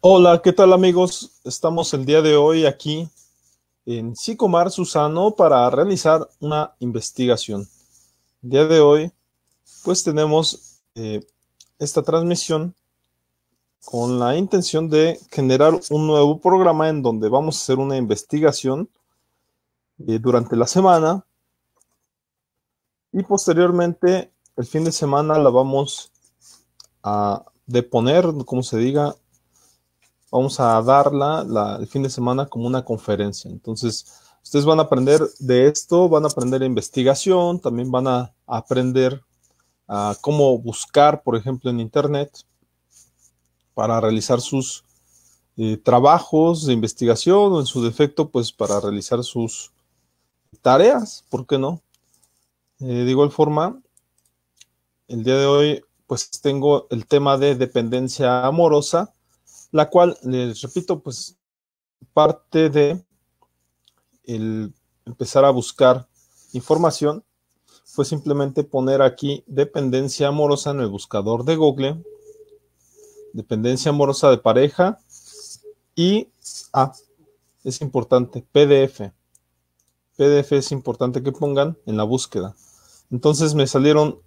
Hola, ¿qué tal amigos? Estamos el día de hoy aquí en Psicomar Susano para realizar una investigación. El día de hoy, pues tenemos eh, esta transmisión con la intención de generar un nuevo programa en donde vamos a hacer una investigación eh, durante la semana y posteriormente el fin de semana la vamos a deponer, como se diga, vamos a darla el fin de semana como una conferencia. Entonces, ustedes van a aprender de esto, van a aprender investigación, también van a aprender a ah, cómo buscar, por ejemplo, en Internet para realizar sus eh, trabajos de investigación o en su defecto, pues para realizar sus tareas, ¿por qué no? Eh, de igual forma, el día de hoy, pues tengo el tema de dependencia amorosa la cual, les repito, pues parte de empezar a buscar información fue simplemente poner aquí dependencia amorosa en el buscador de Google, dependencia amorosa de pareja y ah, es importante, PDF. PDF es importante que pongan en la búsqueda. Entonces me salieron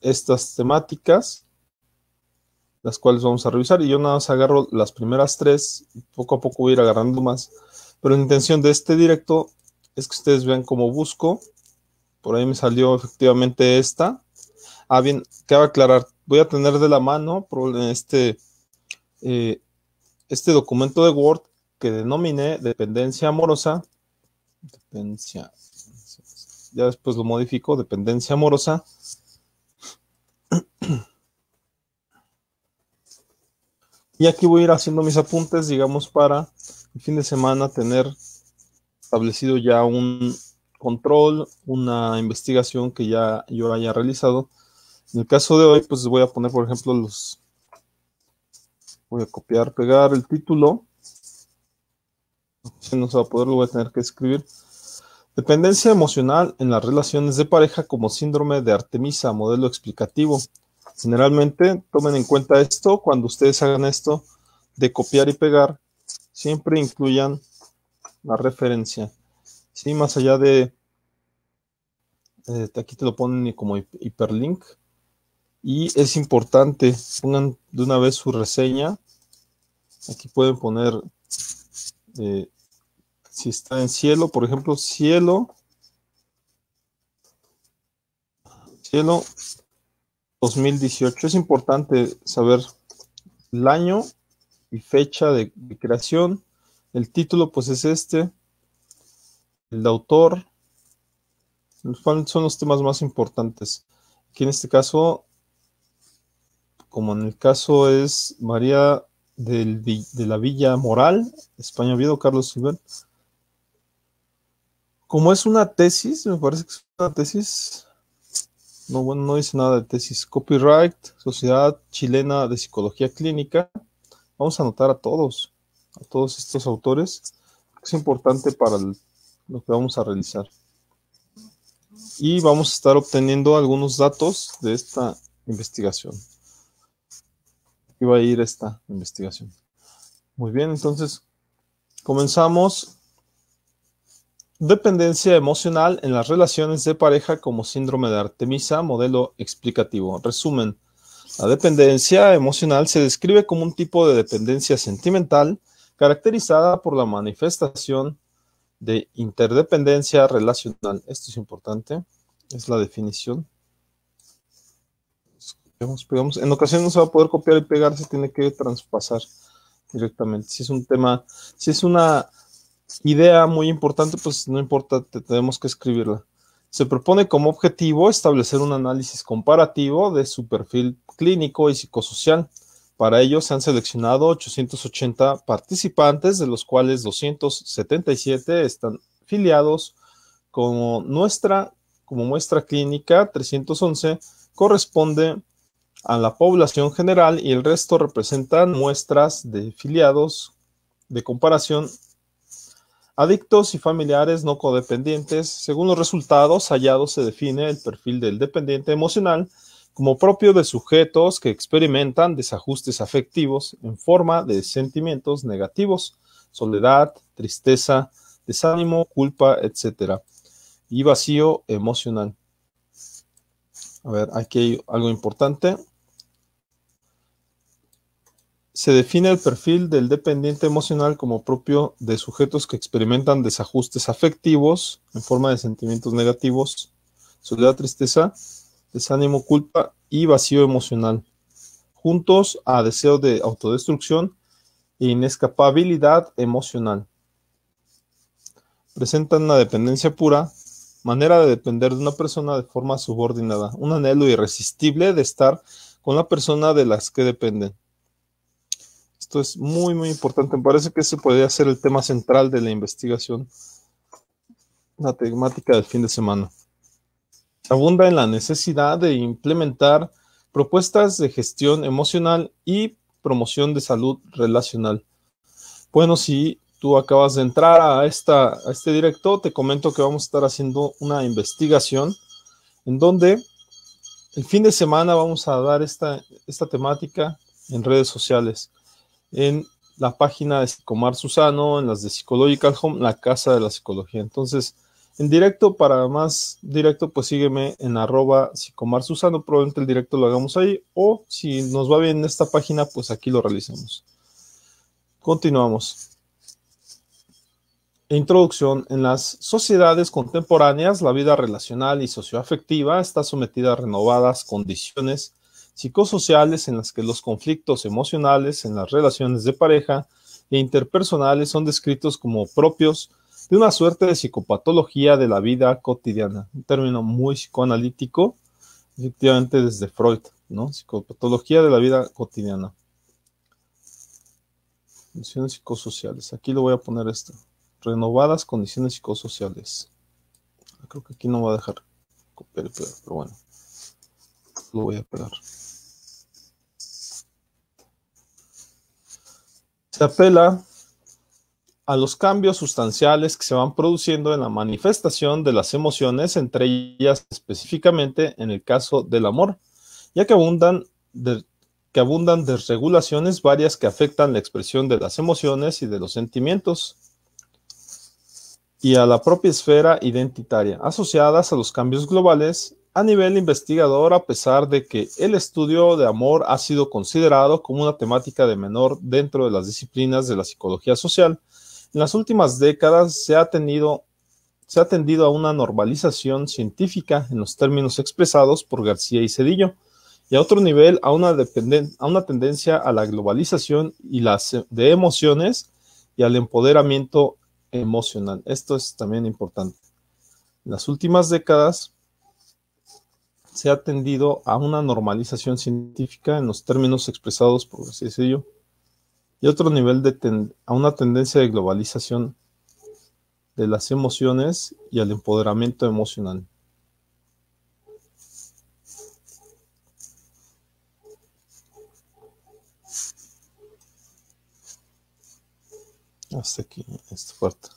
estas temáticas las cuales vamos a revisar. Y yo nada más agarro las primeras tres, poco a poco voy a ir agarrando más. Pero la intención de este directo es que ustedes vean cómo busco. Por ahí me salió efectivamente esta. Ah, bien, a aclarar, voy a tener de la mano este, eh, este documento de Word que denominé dependencia amorosa. Dependencia. Ya después lo modifico, dependencia amorosa. Y aquí voy a ir haciendo mis apuntes, digamos, para el fin de semana tener establecido ya un control, una investigación que ya yo haya realizado. En el caso de hoy, pues voy a poner, por ejemplo, los... Voy a copiar, pegar el título. Si no se va a poder, lo voy a tener que escribir. Dependencia emocional en las relaciones de pareja como síndrome de Artemisa, modelo explicativo. Generalmente tomen en cuenta esto cuando ustedes hagan esto de copiar y pegar, siempre incluyan la referencia. Sí, más allá de eh, aquí te lo ponen como hiperlink y es importante pongan de una vez su reseña. Aquí pueden poner eh, si está en cielo, por ejemplo, cielo, cielo 2018. Es importante saber el año y fecha de, creación. El título, pues es este. El autor. son los temas más importantes? Aquí en este caso, como en el caso es María de la Villa Moral, España Vido, Carlos Silver. Como es una tesis, me parece que es una tesis, no, bueno, no dice nada de tesis. Copyright, Sociedad Chilena de Psicología Clínica. Vamos a anotar a todos, a todos estos autores. Es importante para lo que vamos a realizar. Y vamos a estar obteniendo algunos datos de esta investigación. va a ir esta investigación. Muy bien, entonces comenzamos Dependencia emocional en las relaciones de pareja como síndrome de Artemisa, modelo explicativo. Resumen, la dependencia emocional se describe como un tipo de dependencia sentimental caracterizada por la manifestación de interdependencia relacional. Esto es importante, es la definición. En ocasiones no se va a poder copiar y pegar, se tiene que traspasar directamente. Si es un tema, si es una idea muy importante, pues no importa, tenemos que escribirla. Se propone como objetivo establecer un análisis comparativo de su perfil clínico y psicosocial. Para ello se han seleccionado 880 participantes, de los cuales 277 están filiados como nuestra como muestra clínica, 311 corresponde a la población general y el resto representan muestras de filiados de comparación Adictos y familiares no codependientes, según los resultados hallados se define el perfil del dependiente emocional como propio de sujetos que experimentan desajustes afectivos en forma de sentimientos negativos, soledad, tristeza, desánimo, culpa, etc. Y vacío emocional. A ver, aquí hay algo importante. Se define el perfil del dependiente emocional como propio de sujetos que experimentan desajustes afectivos en forma de sentimientos negativos, soledad, tristeza, desánimo, culpa y vacío emocional, juntos a deseo de autodestrucción e inescapabilidad emocional. Presentan una dependencia pura, manera de depender de una persona de forma subordinada, un anhelo irresistible de estar con la persona de las que dependen esto es muy, muy importante. Me parece que ese podría ser el tema central de la investigación, la temática del fin de semana. Abunda en la necesidad de implementar propuestas de gestión emocional y promoción de salud relacional. Bueno, si tú acabas de entrar a, esta, este directo, te comento que vamos a estar haciendo una investigación en donde el fin de semana vamos a dar esta temática en redes sociales en la página de Comar Susano, en las de Psychological Home, la casa de la psicología. Entonces, en directo, para más directo, pues sígueme en arroba Psicomar Susano, probablemente el directo lo hagamos ahí, o si nos va bien en esta página, pues aquí lo realizamos. Continuamos. Introducción. En las sociedades contemporáneas, la vida relacional y socioafectiva está sometida a renovadas condiciones psicosociales en las que los conflictos emocionales en las relaciones de pareja e interpersonales son descritos como propios de una suerte de psicopatología de la vida cotidiana, un término muy psicoanalítico, efectivamente desde Freud, ¿no? Psicopatología de la vida cotidiana. Condiciones psicosociales. Aquí lo voy a poner esto. Renovadas condiciones psicosociales. Creo que aquí no va a dejar copiar, pero bueno. Lo voy a pegar. se apela a los cambios sustanciales que se van produciendo en la manifestación de las emociones, entre ellas específicamente en el caso del amor, ya que abundan, de, que abundan desregulaciones varias que afectan la expresión de las emociones y de los sentimientos y a la propia esfera identitaria, asociadas a los cambios globales a nivel investigador, a pesar de que el estudio de amor ha sido considerado como una temática de menor dentro de las disciplinas de la psicología social, en las últimas décadas se ha, tenido, se ha tendido a una normalización científica en los términos expresados por García y Cedillo, y a otro nivel a una, a una tendencia a la globalización y las de emociones y al empoderamiento emocional. Esto es también importante. En las últimas décadas, se ha tendido a una normalización científica en los términos expresados por así decirlo, y otro nivel de a una tendencia de globalización de las emociones y al empoderamiento emocional. Hasta aquí, esta parte.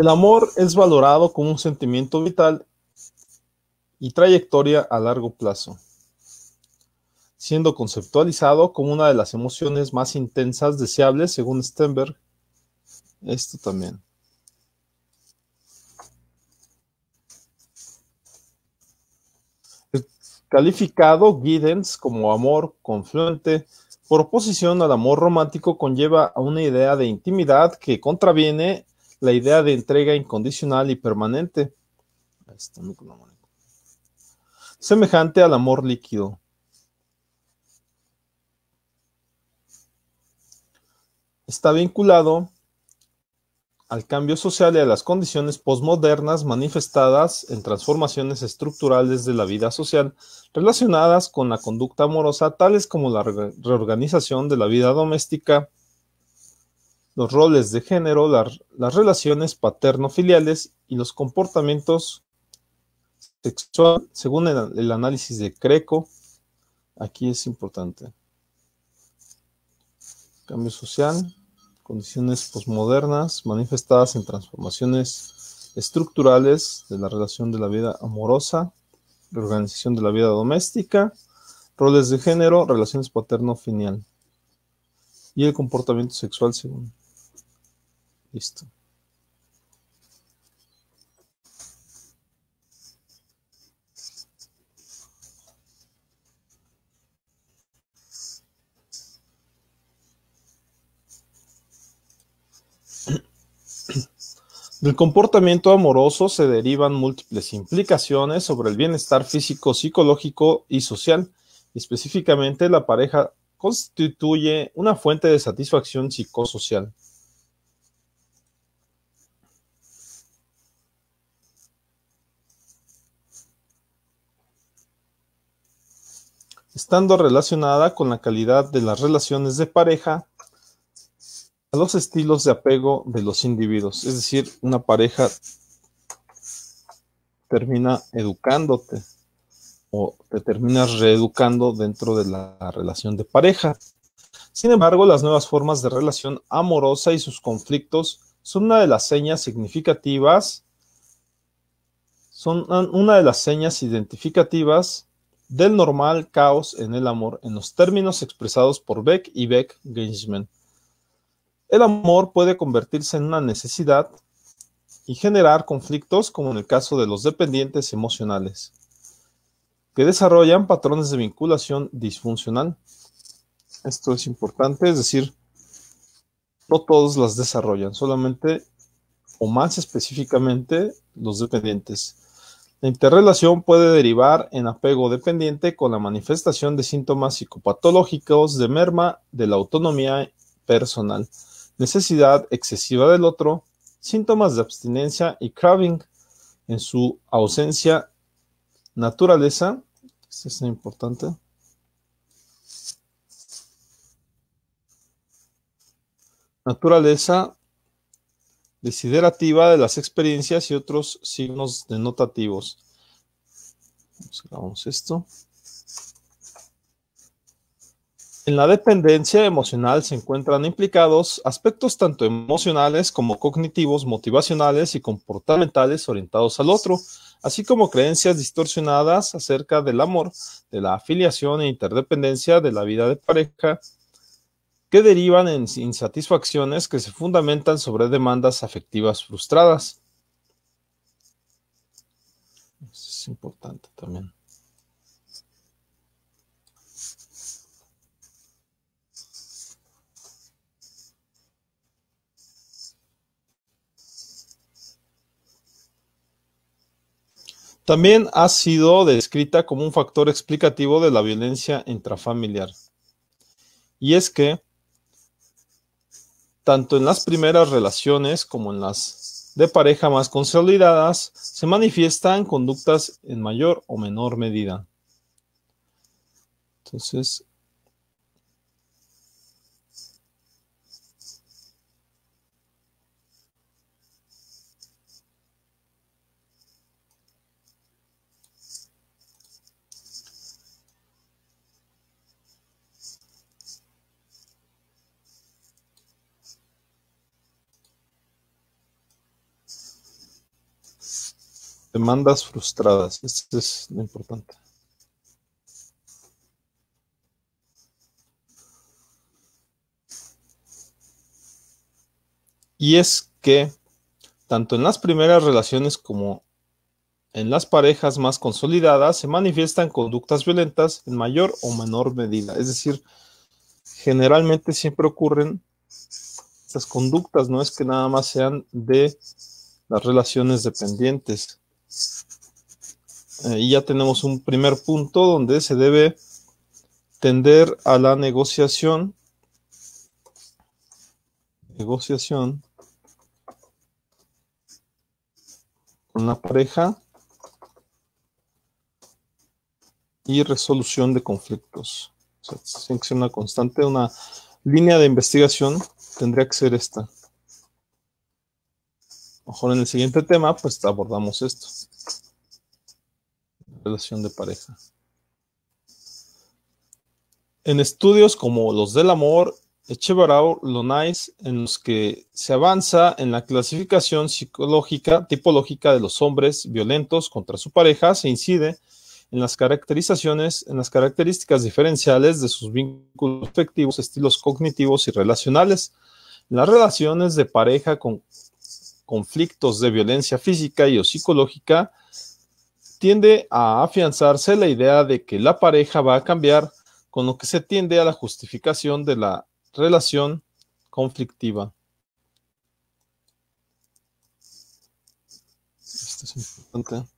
El amor es valorado como un sentimiento vital y trayectoria a largo plazo, siendo conceptualizado como una de las emociones más intensas deseables según Stenberg. Esto también. Calificado Giddens como amor confluente, por oposición al amor romántico, conlleva a una idea de intimidad que contraviene la idea de entrega incondicional y permanente, semejante al amor líquido. Está vinculado al cambio social y a las condiciones posmodernas manifestadas en transformaciones estructurales de la vida social relacionadas con la conducta amorosa, tales como la reorganización de la vida doméstica, los roles de género, las relaciones paterno-filiales y los comportamientos sexuales, según el, análisis de Creco, aquí es importante. Cambio social, condiciones posmodernas manifestadas en transformaciones estructurales de la relación de la vida amorosa, reorganización de la vida doméstica, roles de género, relaciones paterno-filial y el comportamiento sexual según. Listo. Del comportamiento amoroso se derivan múltiples implicaciones sobre el bienestar físico, psicológico y social. Específicamente, la pareja constituye una fuente de satisfacción psicosocial. estando relacionada con la calidad de las relaciones de pareja a los estilos de apego de los individuos. Es decir, una pareja termina educándote o te terminas reeducando dentro de la relación de pareja. Sin embargo, las nuevas formas de relación amorosa y sus conflictos son una de las señas significativas, son una de las señas identificativas del normal caos en el amor en los términos expresados por Beck y beck Gensman. El amor puede convertirse en una necesidad y generar conflictos como en el caso de los dependientes emocionales, que desarrollan patrones de vinculación disfuncional. Esto es importante, es decir, no todos las desarrollan, solamente o más específicamente los dependientes. La interrelación puede derivar en apego dependiente con la manifestación de síntomas psicopatológicos de merma de la autonomía personal, necesidad excesiva del otro, síntomas de abstinencia y craving en su ausencia naturaleza. Esto es importante. Naturaleza desiderativa de las experiencias y otros signos denotativos. Vamos esto. En la dependencia emocional se encuentran implicados aspectos tanto emocionales como cognitivos, motivacionales y comportamentales orientados al otro, así como creencias distorsionadas acerca del amor, de la afiliación e interdependencia de la vida de pareja, que derivan en insatisfacciones que se fundamentan sobre demandas afectivas frustradas. es importante también. También ha sido descrita como un factor explicativo de la violencia intrafamiliar. Y es que tanto en las primeras relaciones como en las de pareja más consolidadas, se manifiestan conductas en mayor o menor medida. Entonces, Demandas frustradas, esto es lo importante. Y es que, tanto en las primeras relaciones como en las parejas más consolidadas, se manifiestan conductas violentas en mayor o menor medida. Es decir, generalmente siempre ocurren estas conductas, no es que nada más sean de las relaciones dependientes. Eh, y ya tenemos un primer punto donde se debe tender a la negociación. Negociación con la pareja y resolución de conflictos. O tiene que ser una constante, una línea de investigación tendría que ser esta mejor en el siguiente tema, pues abordamos esto. Relación de pareja. En estudios como los del amor, Echevarao Lonais, en los que se avanza en la clasificación psicológica, tipológica de los hombres violentos contra su pareja, se incide en las caracterizaciones, en las características diferenciales de sus vínculos afectivos, estilos cognitivos y relacionales, las relaciones de pareja con conflictos de violencia física y o psicológica, tiende a afianzarse la idea de que la pareja va a cambiar, con lo que se tiende a la justificación de la relación conflictiva. Esto es importante.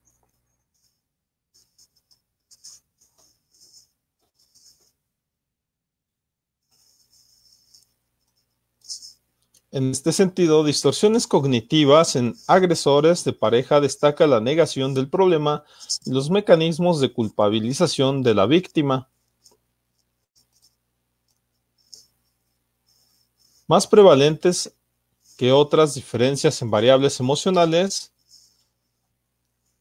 En este sentido, distorsiones cognitivas en agresores de pareja destaca la negación del problema y los mecanismos de culpabilización de la víctima. Más prevalentes que otras diferencias en variables emocionales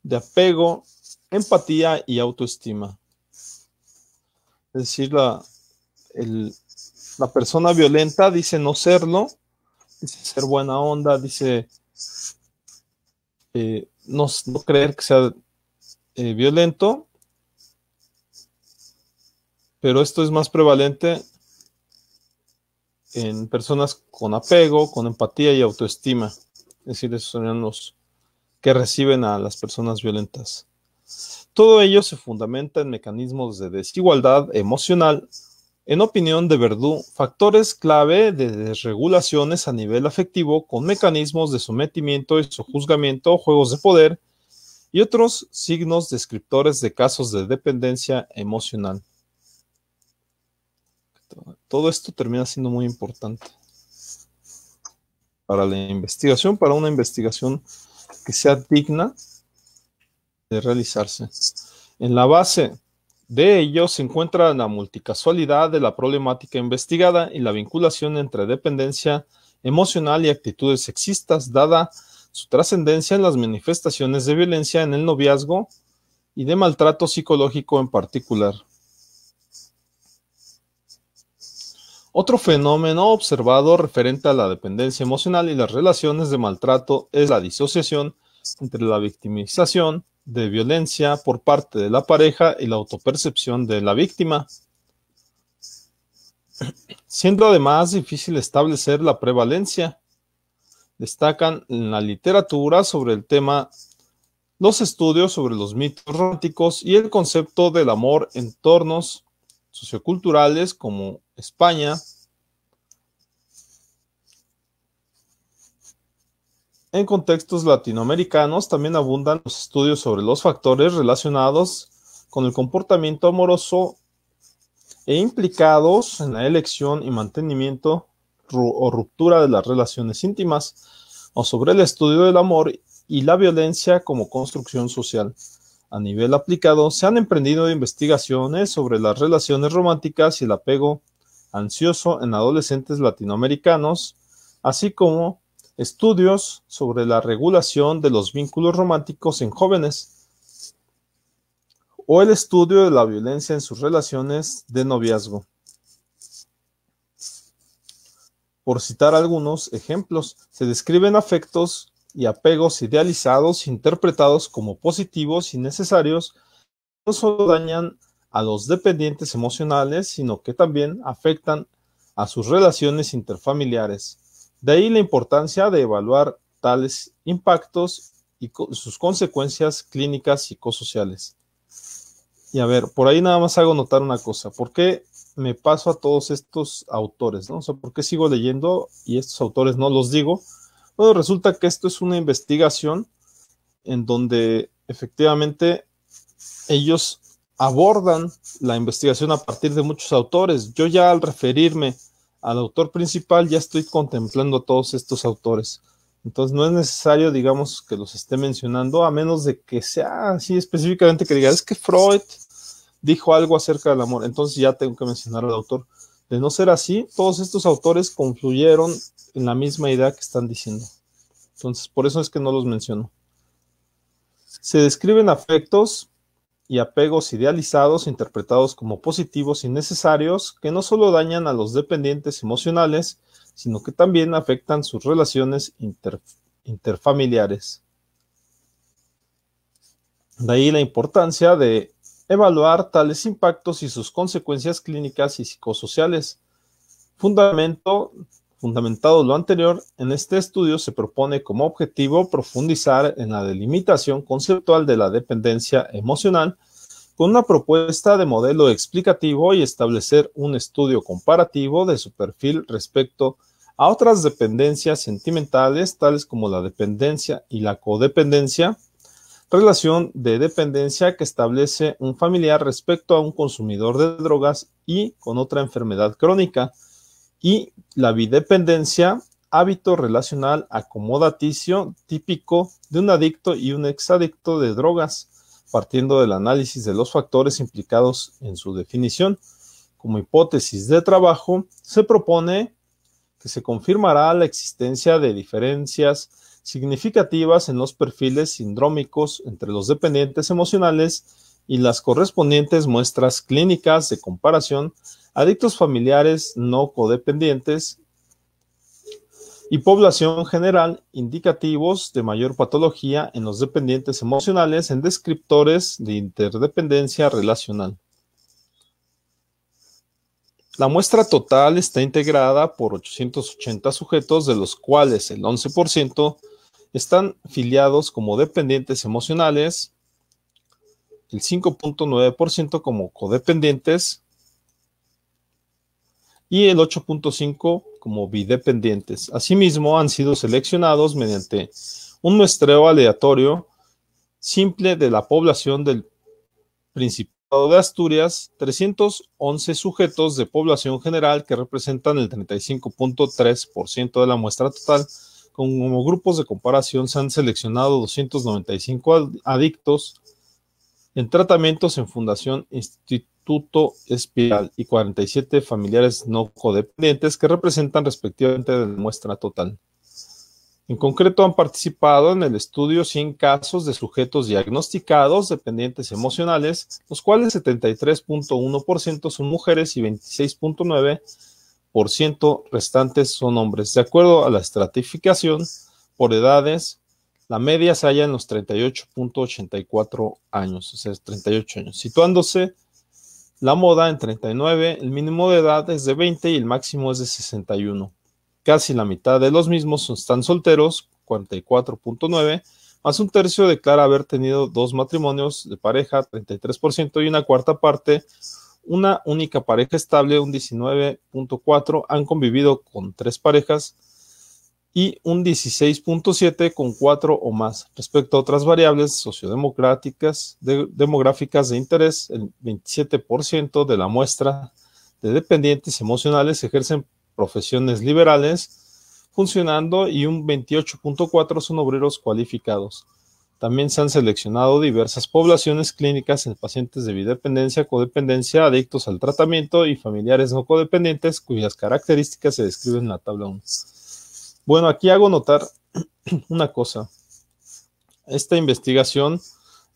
de apego, empatía y autoestima. Es decir, la, la persona violenta dice no serlo, dice ser buena onda, dice eh, no, creer que sea eh, violento, pero esto es más prevalente en personas con apego, con empatía y autoestima. Es decir, esos serían los que reciben a las personas violentas. Todo ello se fundamenta en mecanismos de desigualdad emocional en opinión de Verdú, factores clave de desregulaciones a nivel afectivo con mecanismos de sometimiento y sojuzgamiento, juegos de poder y otros signos descriptores de casos de dependencia emocional. Todo esto termina siendo muy importante para la investigación, para una investigación que sea digna de realizarse. En la base de ello se encuentra la multicasualidad de la problemática investigada y la vinculación entre dependencia emocional y actitudes sexistas, dada su trascendencia en las manifestaciones de violencia en el noviazgo y de maltrato psicológico en particular. Otro fenómeno observado referente a la dependencia emocional y las relaciones de maltrato es la disociación entre la victimización de violencia por parte de la pareja y la autopercepción de la víctima, siendo además difícil establecer la prevalencia. Destacan en la literatura sobre el tema los estudios sobre los mitos románticos y el concepto del amor en entornos socioculturales como España, En contextos latinoamericanos también abundan los estudios sobre los factores relacionados con el comportamiento amoroso e implicados en la elección y mantenimiento o ruptura de las relaciones íntimas o sobre el estudio del amor y la violencia como construcción social. A nivel aplicado, se han emprendido investigaciones sobre las relaciones románticas y el apego ansioso en adolescentes latinoamericanos, así como Estudios sobre la regulación de los vínculos románticos en jóvenes o el estudio de la violencia en sus relaciones de noviazgo. Por citar algunos ejemplos, se describen afectos y apegos idealizados interpretados como positivos y necesarios, no solo dañan a los dependientes emocionales, sino que también afectan a sus relaciones interfamiliares. De ahí la importancia de evaluar tales impactos y sus consecuencias clínicas y psicosociales. Y a ver, por ahí nada más hago notar una cosa. ¿Por qué me paso a todos estos autores? ¿no? O ¿por qué sigo leyendo y estos autores no los digo? Bueno, resulta que esto es una investigación en donde efectivamente ellos abordan la investigación a partir de muchos autores. Yo ya al referirme al autor principal ya estoy contemplando a todos estos autores. Entonces no es necesario, digamos, que los esté mencionando, a menos de que sea así específicamente que diga, es que Freud dijo algo acerca del amor, entonces ya tengo que mencionar al autor. De no ser así, todos estos autores confluyeron en la misma idea que están diciendo. Entonces, por eso es que no los menciono. Se describen afectos, y apegos idealizados interpretados como positivos y necesarios que no solo dañan a los dependientes emocionales, sino que también afectan sus relaciones interfamiliares. De ahí la importancia de evaluar tales impactos y sus consecuencias clínicas y psicosociales, fundamento Fundamentado lo anterior, en este estudio se propone como objetivo profundizar en la delimitación conceptual de la dependencia emocional con una propuesta de modelo explicativo y establecer un estudio comparativo de su perfil respecto a otras dependencias sentimentales, tales como la dependencia y la codependencia, relación de dependencia que establece un familiar respecto a un consumidor de drogas y con otra enfermedad crónica, y la bidependencia, hábito relacional acomodaticio típico de un adicto y un exadicto de drogas, partiendo del análisis de los factores implicados en su definición. Como hipótesis de trabajo, se propone que se confirmará la existencia de diferencias significativas en los perfiles sindrómicos entre los dependientes emocionales y las correspondientes muestras clínicas de comparación adictos familiares no codependientes y población general indicativos de mayor patología en los dependientes emocionales en descriptores de interdependencia relacional. La muestra total está integrada por 880 sujetos, de los cuales el 11% están filiados como dependientes emocionales, el 5.9% como codependientes, y el 8.5 como bidependientes. Asimismo, han sido seleccionados mediante un muestreo aleatorio simple de la población del Principado de Asturias, 311 sujetos de población general que representan el 35.3% de la muestra total. Como grupos de comparación se han seleccionado 295 adictos en tratamientos en fundación institucional Instituto Espiral y 47 familiares no codependientes que representan respectivamente de la muestra total. En concreto, han participado en el estudio 100 casos de sujetos diagnosticados dependientes emocionales, los cuales 73.1% son mujeres y 26.9% restantes son hombres. De acuerdo a la estratificación por edades, la media se halla en los 38.84 años, o sea, 38 años, situándose la moda en 39, el mínimo de edad es de 20 y el máximo es de 61. Casi la mitad de los mismos están solteros, 44.9, más un tercio declara haber tenido dos matrimonios de pareja, 33%, y una cuarta parte, una única pareja estable, un 19.4, han convivido con tres parejas, y un 16.7 con 4 o más. Respecto a otras variables sociodemocráticas, demográficas de interés, el 27% de la muestra de dependientes emocionales ejercen profesiones liberales funcionando y un 28.4 son obreros cualificados. También se han seleccionado diversas poblaciones clínicas en pacientes de bidependencia, codependencia, adictos al tratamiento y familiares no codependientes cuyas características se describen en la tabla 1. Bueno, aquí hago notar una cosa. Esta investigación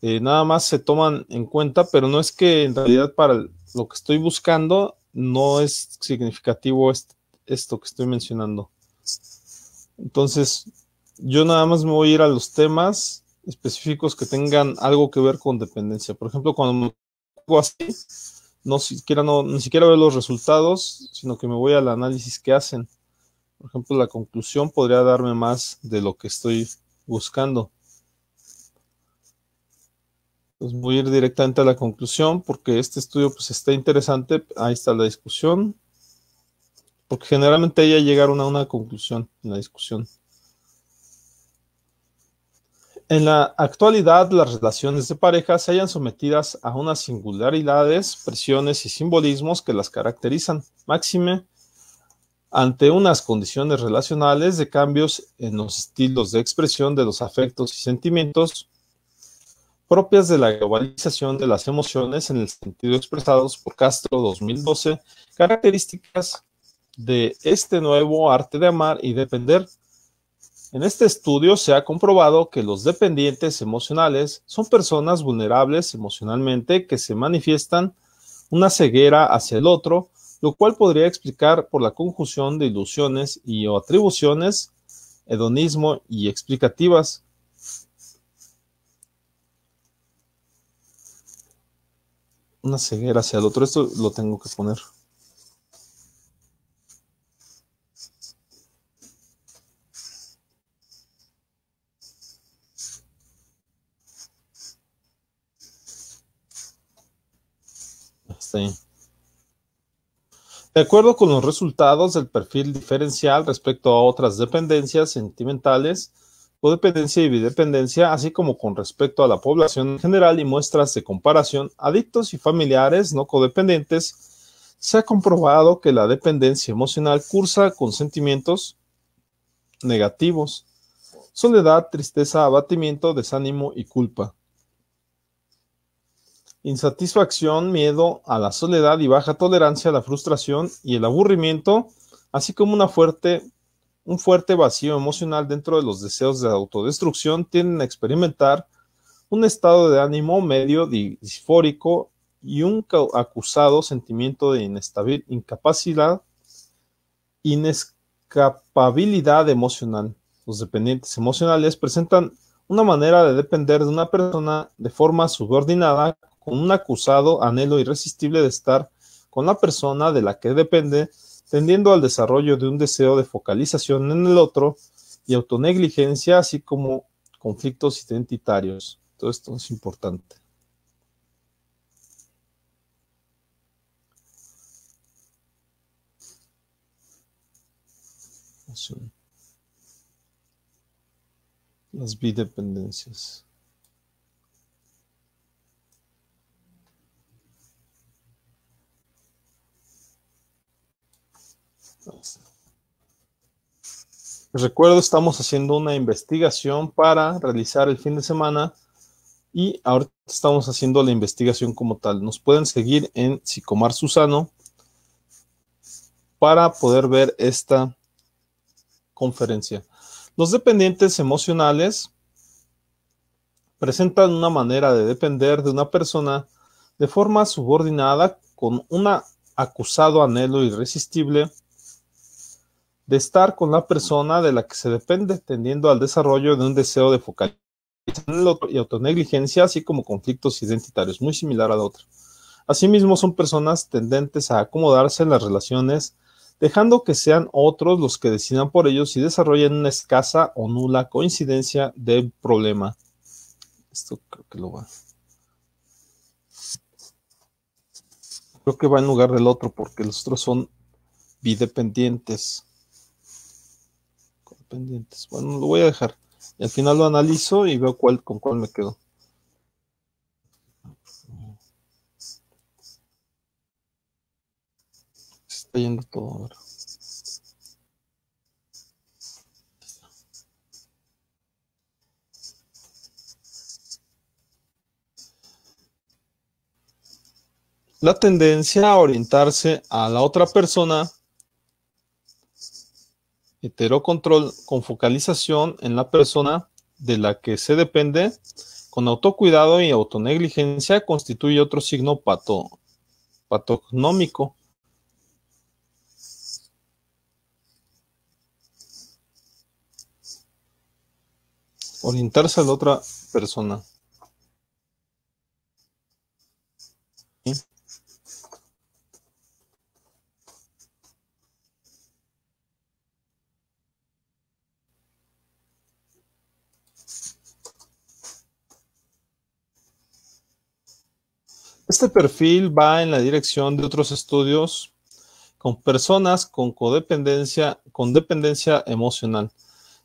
eh, nada más se toman en cuenta, pero no es que en realidad para lo que estoy buscando no es significativo esto que estoy mencionando. Entonces, yo nada más me voy a ir a los temas específicos que tengan algo que ver con dependencia. Por ejemplo, cuando me así, no siquiera, no, ni siquiera veo los resultados, sino que me voy al análisis que hacen. Por ejemplo, la conclusión podría darme más de lo que estoy buscando. Pues voy a ir directamente a la conclusión porque este estudio pues está interesante. Ahí está la discusión. Porque generalmente ya llegaron a una conclusión en la discusión. En la actualidad, las relaciones de pareja se hayan sometidas a unas singularidades, presiones y simbolismos que las caracterizan. Máxime, ante unas condiciones relacionales de cambios en los estilos de expresión de los afectos y sentimientos propias de la globalización de las emociones en el sentido expresados por Castro 2012, características de este nuevo arte de amar y depender. En este estudio se ha comprobado que los dependientes emocionales son personas vulnerables emocionalmente que se manifiestan una ceguera hacia el otro, lo cual podría explicar por la conjunción de ilusiones y o atribuciones, hedonismo y explicativas. Una ceguera hacia el otro, esto lo tengo que poner. Está ahí. De acuerdo con los resultados del perfil diferencial respecto a otras dependencias sentimentales, codependencia y bidependencia, así como con respecto a la población en general y muestras de comparación, adictos y familiares no codependientes, se ha comprobado que la dependencia emocional cursa con sentimientos negativos, soledad, tristeza, abatimiento, desánimo y culpa insatisfacción, miedo a la soledad y baja tolerancia a la frustración y el aburrimiento, así como una fuerte, un fuerte vacío emocional dentro de los deseos de autodestrucción, tienden a experimentar un estado de ánimo medio disfórico y un acusado sentimiento de inestabilidad, incapacidad, inescapabilidad emocional. Los dependientes emocionales presentan una manera de depender de una persona de forma subordinada con un acusado anhelo irresistible de estar con la persona de la que depende, tendiendo al desarrollo de un deseo de focalización en el otro y autonegligencia, así como conflictos identitarios. Todo esto es importante. Las bidependencias. recuerdo, estamos haciendo una investigación para realizar el fin de semana y ahora estamos haciendo la investigación como tal. Nos pueden seguir en Psicomar Susano para poder ver esta conferencia. Los dependientes emocionales presentan una manera de depender de una persona de forma subordinada con un acusado anhelo irresistible de estar con la persona de la que se depende, tendiendo al desarrollo de un deseo de focalizar otro y autonegligencia, así como conflictos identitarios, muy similar a la otra. Asimismo, son personas tendentes a acomodarse en las relaciones, dejando que sean otros los que decidan por ellos y desarrollen una escasa o nula coincidencia de problema. Esto creo que lo va. Creo que va en lugar del otro, porque los otros son bidependientes pendientes. Bueno, lo voy a dejar. Y al final lo analizo y veo cuál, con cuál me quedo. Se está yendo todo ahora. La tendencia a orientarse a la otra persona heterocontrol con focalización en la persona de la que se depende, con autocuidado y autonegligencia, constituye otro signo pato, patognómico. Orientarse a la otra persona. Este perfil va en la dirección de otros estudios con personas con codependencia, con dependencia emocional,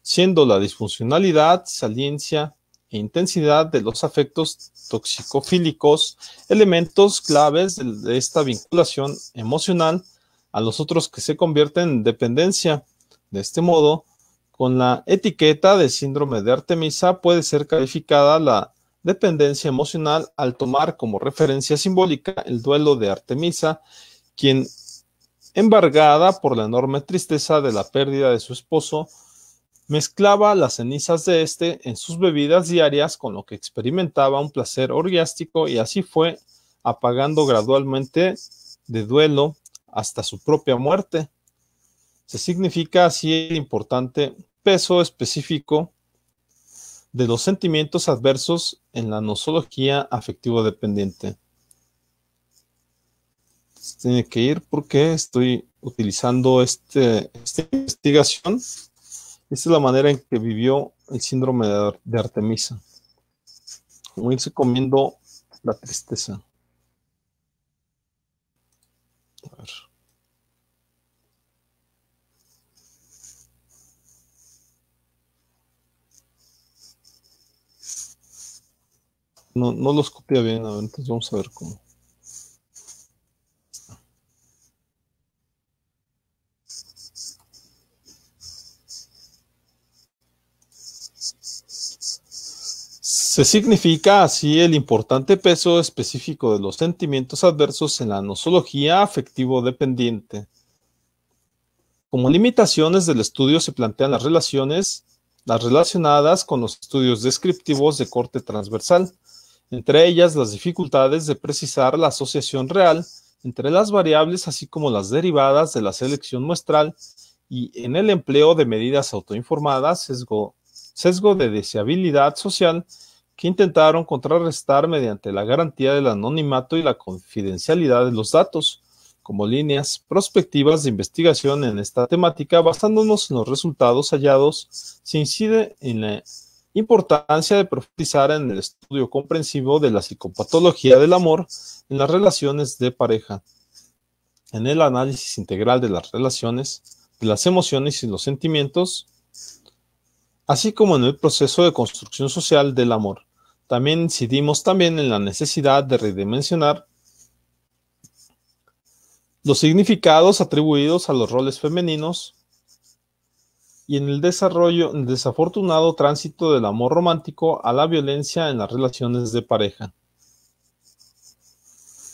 siendo la disfuncionalidad, saliencia e intensidad de los afectos toxicofílicos elementos claves de esta vinculación emocional a los otros que se convierten en dependencia. De este modo, con la etiqueta de síndrome de Artemisa puede ser calificada la dependencia emocional al tomar como referencia simbólica el duelo de Artemisa, quien, embargada por la enorme tristeza de la pérdida de su esposo, mezclaba las cenizas de éste en sus bebidas diarias con lo que experimentaba un placer orgiástico y así fue apagando gradualmente de duelo hasta su propia muerte. Se significa así el importante peso específico de los sentimientos adversos en la nosología afectivo-dependiente. Tiene que ir porque estoy utilizando este, esta investigación. Esta es la manera en que vivió el síndrome de, Artemisa. Como irse comiendo la tristeza. No, no los copia bien, entonces vamos a ver cómo. Se significa así el importante peso específico de los sentimientos adversos en la nosología afectivo-dependiente. Como limitaciones del estudio se plantean las relaciones, las relacionadas con los estudios descriptivos de corte transversal, entre ellas las dificultades de precisar la asociación real entre las variables así como las derivadas de la selección muestral y en el empleo de medidas autoinformadas, sesgo, sesgo de deseabilidad social que intentaron contrarrestar mediante la garantía del anonimato y la confidencialidad de los datos como líneas prospectivas de investigación en esta temática basándonos en los resultados hallados se incide en la Importancia de profundizar en el estudio comprensivo de la psicopatología del amor en las relaciones de pareja, en el análisis integral de las relaciones, de las emociones y los sentimientos, así como en el proceso de construcción social del amor. También incidimos también en la necesidad de redimensionar los significados atribuidos a los roles femeninos y en el desarrollo, desafortunado tránsito del amor romántico a la violencia en las relaciones de pareja.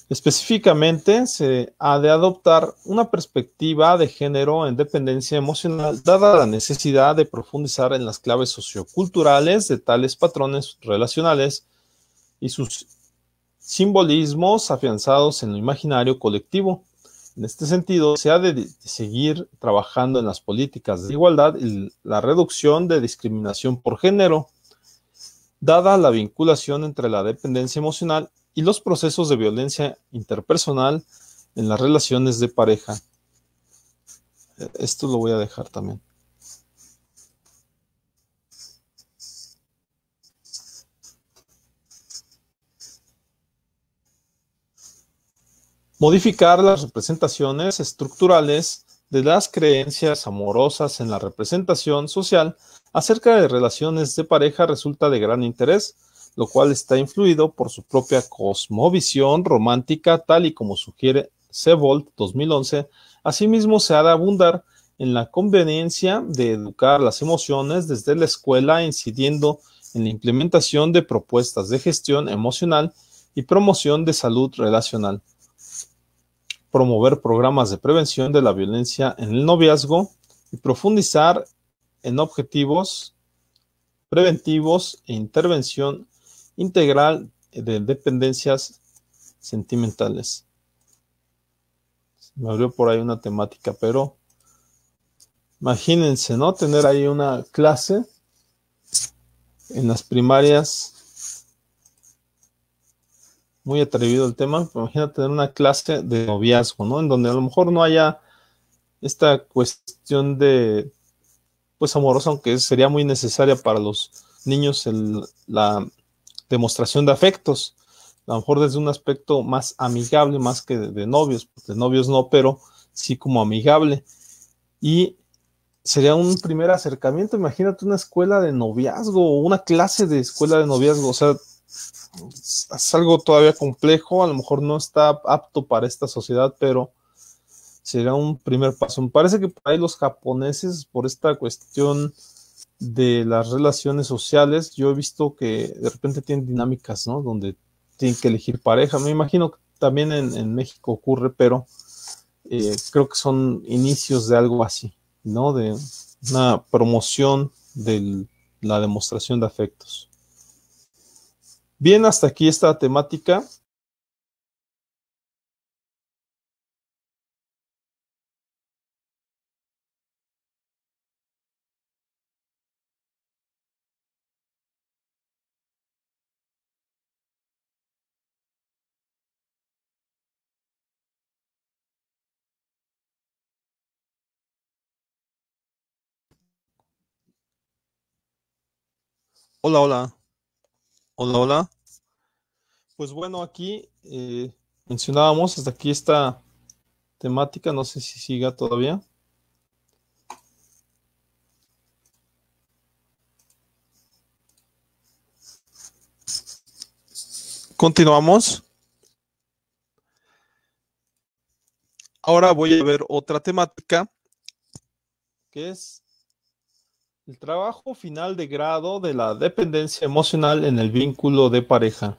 Específicamente, se ha de adoptar una perspectiva de género en dependencia emocional, dada la necesidad de profundizar en las claves socioculturales de tales patrones relacionales y sus simbolismos afianzados en lo imaginario colectivo, en este sentido, se ha de seguir trabajando en las políticas de igualdad y la reducción de discriminación por género, dada la vinculación entre la dependencia emocional y los procesos de violencia interpersonal en las relaciones de pareja. E-, esto lo voy a dejar también. Modificar las representaciones estructurales de las creencias amorosas en la representación social acerca de relaciones de pareja resulta de gran interés, lo cual está influido por su propia cosmovisión romántica, tal y como sugiere Sebold 2011. Asimismo, se ha de abundar en la conveniencia de educar las emociones desde la escuela, incidiendo en la implementación de propuestas de gestión emocional y promoción de salud relacional promover programas de prevención de la violencia en el noviazgo y profundizar en objetivos preventivos e intervención integral de dependencias sentimentales. Me abrió por ahí una temática, pero imagínense, ¿no? Tener ahí una clase en las primarias muy atrevido el tema, pero pues, imagínate tener una clase de noviazgo, ¿no? En donde a lo mejor no haya esta cuestión de, pues amorosa, aunque sería muy necesaria para los niños la demostración de afectos, a lo mejor desde un aspecto más amigable, más que de, novios, pues, de novios no, pero sí como amigable. Y sería un primer acercamiento, imagínate una escuela de noviazgo una clase de escuela de noviazgo, o sea, es algo todavía complejo, a lo mejor no está apto para esta sociedad, pero será un primer paso. Me parece que por ahí los japoneses, por esta cuestión de las relaciones sociales, yo he visto que de repente tienen dinámicas, ¿no? Donde tienen que elegir pareja. Me imagino que también en, México ocurre, pero eh, creo que son inicios de algo así, ¿no? De una promoción de la demostración de afectos. Bien, hasta aquí esta temática. Hola, hola. Hola, hola. Pues bueno, aquí eh, mencionábamos hasta aquí esta temática, no sé si siga todavía. Continuamos. Ahora voy a ver otra temática que es el trabajo final de grado de la dependencia emocional en el vínculo de pareja.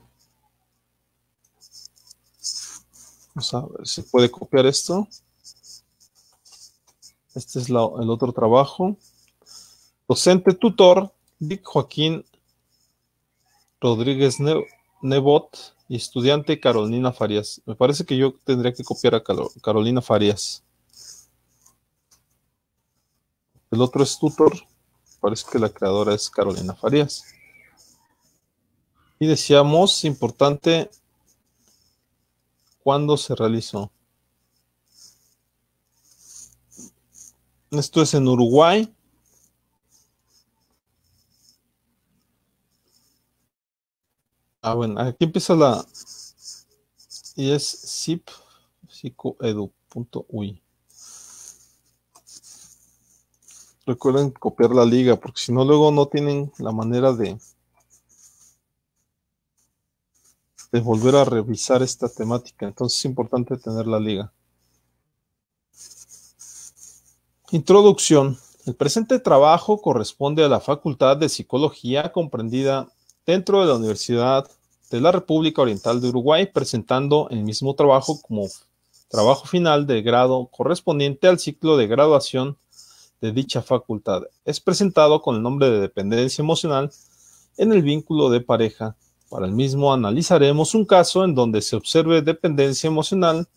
Vamos a ver si puede copiar esto. Este es el otro trabajo. Docente tutor, Dick Joaquín Rodríguez Nebot y estudiante Carolina Farias. Me parece que yo tendría que copiar a Carolina Farias. El otro es tutor, parece que la creadora es Carolina Farías. Y decíamos, importante, ¿cuándo se realizó? Esto es en Uruguay. Ah, bueno, aquí empieza la... Y es zip recuerden copiar la liga, porque si no, luego no tienen la manera de, de volver a revisar esta temática. Entonces es importante tener la liga. Introducción. El presente trabajo corresponde a la Facultad de Psicología comprendida dentro de la Universidad de la República Oriental de Uruguay, presentando el mismo trabajo como trabajo final de grado correspondiente al ciclo de graduación de dicha facultad es presentado con el nombre de dependencia emocional en el vínculo de pareja. Para el mismo analizaremos un caso en donde se observe dependencia emocional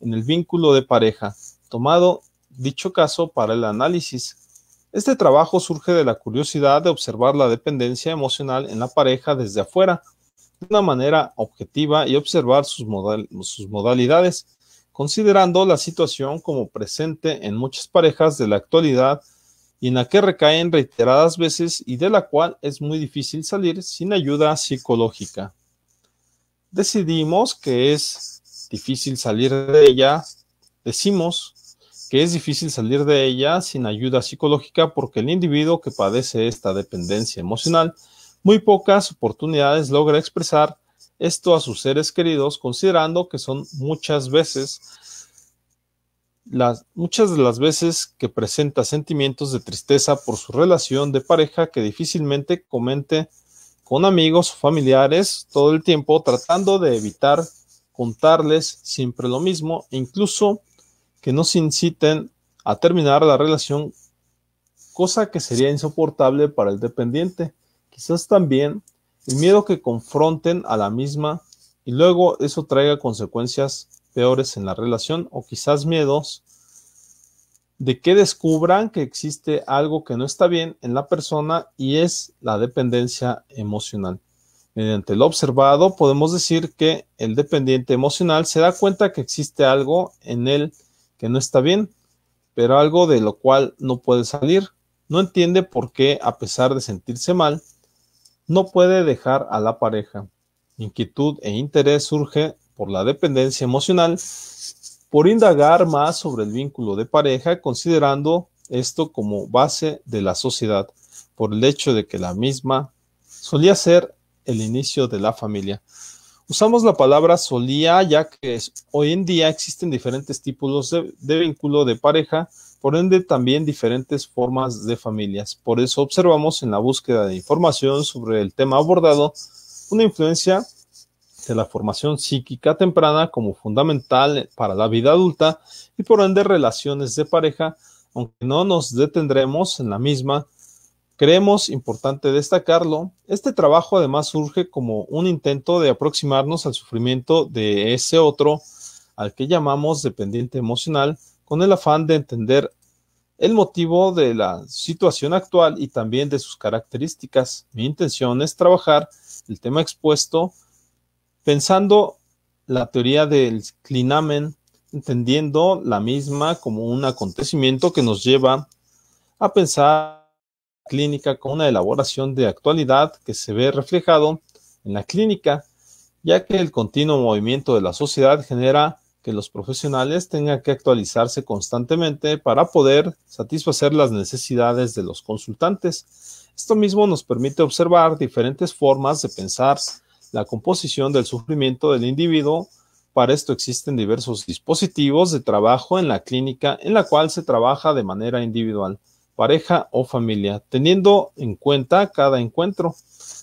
en el vínculo de pareja, tomado dicho caso para el análisis. Este trabajo surge de la curiosidad de observar la dependencia emocional en la pareja desde afuera, de una manera objetiva y observar sus, sus modalidades considerando la situación como presente en muchas parejas de la actualidad y en la que recaen reiteradas veces y de la cual es muy difícil salir sin ayuda psicológica. Decidimos que es difícil salir de ella, decimos que es difícil salir de ella sin ayuda psicológica porque el individuo que padece esta dependencia emocional muy pocas oportunidades logra expresar esto a sus seres queridos, considerando que son muchas veces las, muchas de las veces que presenta sentimientos de tristeza por su relación de pareja que difícilmente comente con amigos o familiares todo el tiempo tratando de evitar contarles siempre lo mismo incluso que nos inciten a terminar la relación, cosa que sería insoportable para el dependiente. Quizás también el miedo que confronten a la misma y luego eso traiga consecuencias peores en la relación o quizás miedos de que descubran que existe algo que no está bien en la persona y es la dependencia emocional. Mediante lo observado podemos decir que el dependiente emocional se da cuenta que existe algo en él que no está bien, pero algo de lo cual no puede salir. No entiende por qué, a pesar de sentirse mal, no puede dejar a la pareja. Inquietud e interés surge por la dependencia emocional, por indagar más sobre el vínculo de pareja, considerando esto como base de la sociedad, por el hecho de que la misma solía ser el inicio de la familia. Usamos la palabra solía ya que hoy en día existen diferentes tipos de, vínculo de pareja por ende también diferentes formas de familias. Por eso observamos en la búsqueda de información sobre el tema abordado una influencia de la formación psíquica temprana como fundamental para la vida adulta y por ende relaciones de pareja, aunque no nos detendremos en la misma. Creemos importante destacarlo. Este trabajo además surge como un intento de aproximarnos al sufrimiento de ese otro al que llamamos dependiente emocional, con el afán de entender el motivo de la situación actual y también de sus características. Mi intención es trabajar el tema expuesto pensando la teoría del clinamen, entendiendo la misma como un acontecimiento que nos lleva a pensar la clínica con una elaboración de actualidad que se ve reflejado en la clínica, ya que el continuo movimiento de la sociedad genera que los profesionales tengan que actualizarse constantemente para poder satisfacer las necesidades de los consultantes. Esto mismo nos permite observar diferentes formas de pensar la composición del sufrimiento del individuo. Para esto existen diversos dispositivos de trabajo en la clínica en la cual se trabaja de manera individual, pareja o familia, teniendo en cuenta cada encuentro.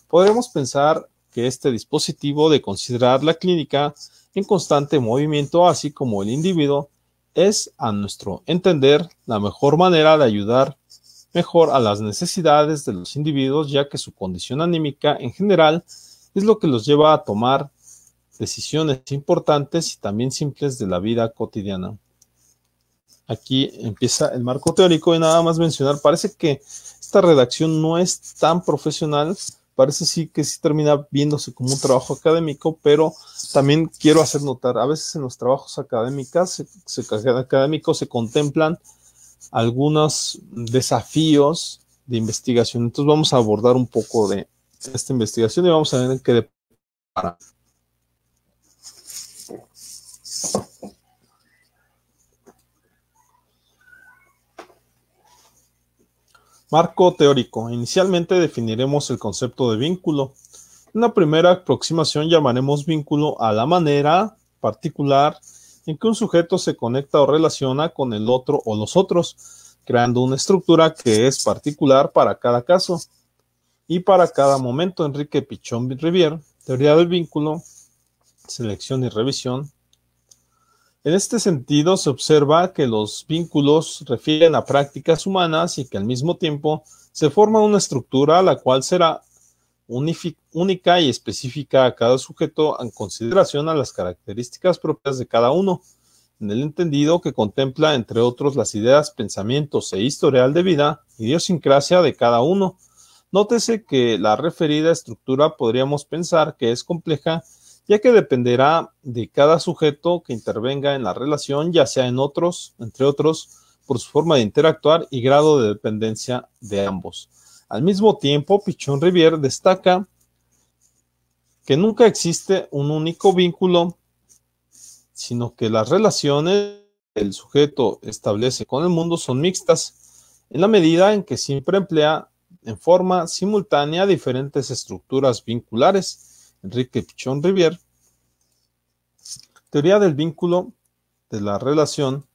Podremos pensar que este dispositivo de considerar la clínica en constante movimiento, así como el individuo, es, a nuestro entender, la mejor manera de ayudar mejor a las necesidades de los individuos, ya que su condición anímica en general es lo que los lleva a tomar decisiones importantes y también simples de la vida cotidiana. Aquí empieza el marco teórico y nada más mencionar, parece que esta redacción no es tan profesional, parece sí que sí termina viéndose como un trabajo académico, pero también quiero hacer notar, a veces en los trabajos académicos se contemplan algunos desafíos de investigación. Entonces vamos a abordar un poco de esta investigación y vamos a ver en qué depara. Marco teórico. Inicialmente definiremos el concepto de vínculo. En una primera aproximación llamaremos vínculo a la manera particular en que un sujeto se conecta o relaciona con el otro o los otros, creando una estructura que es particular para cada caso y para cada momento. Enrique Pichón Rivier, teoría del vínculo, selección y revisión, en este sentido, se observa que los vínculos refieren a prácticas humanas y que al mismo tiempo se forma una estructura la cual será única y específica a cada sujeto en consideración a las características propias de cada uno, en el entendido que contempla, entre otros, las ideas, pensamientos e historial de vida, idiosincrasia de cada uno. Nótese que la referida estructura podríamos pensar que es compleja ya que dependerá de cada sujeto que intervenga en la relación, ya sea en otros, entre otros, por su forma de interactuar y grado de dependencia de ambos. Al mismo tiempo, Pichón Rivier destaca que nunca existe un único vínculo, sino que las relaciones que el sujeto establece con el mundo son mixtas, en la medida en que siempre emplea en forma simultánea diferentes estructuras vinculares Enrique Pichón Rivier, teoría del vínculo de la relación,